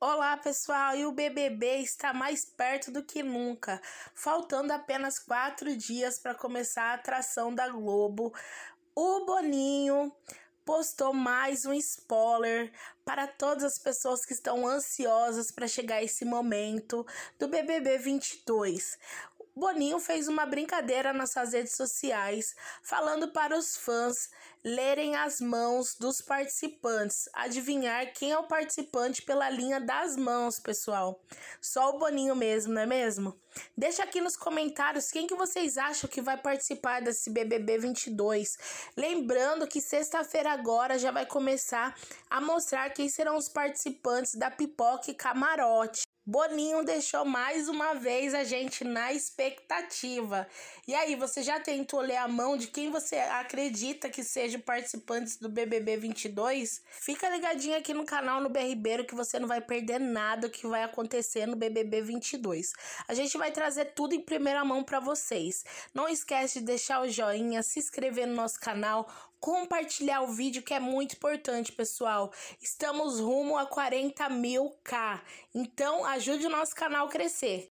Olá pessoal, e o BBB está mais perto do que nunca, faltando apenas quatro dias para começar a atração da Globo. O Boninho postou mais um spoiler para todas as pessoas que estão ansiosas para chegar esse momento do BBB 22. Boninho fez uma brincadeira nas suas redes sociais, falando para os fãs lerem as mãos dos participantes, adivinhar quem é o participante pela linha das mãos, pessoal. Só o Boninho mesmo, não é mesmo? Deixa aqui nos comentários quem que vocês acham que vai participar desse BBB 22. Lembrando que sexta-feira agora já vai começar a mostrar quem serão os participantes da Pipoca e Camarote. Boninho deixou mais uma vez a gente na expectativa. E aí, você já tentou ler a mão de quem você acredita que seja participantes do BBB 22? Fica ligadinho aqui no canal no Berribeiro que você não vai perder nada que vai acontecer no BBB 22. A gente vai trazer tudo em primeira mão para vocês. Não esquece de deixar o joinha, se inscrever no nosso canal, compartilhar o vídeo que é muito importante, pessoal. Estamos rumo a 40 mil K, então ajude o nosso canal a crescer.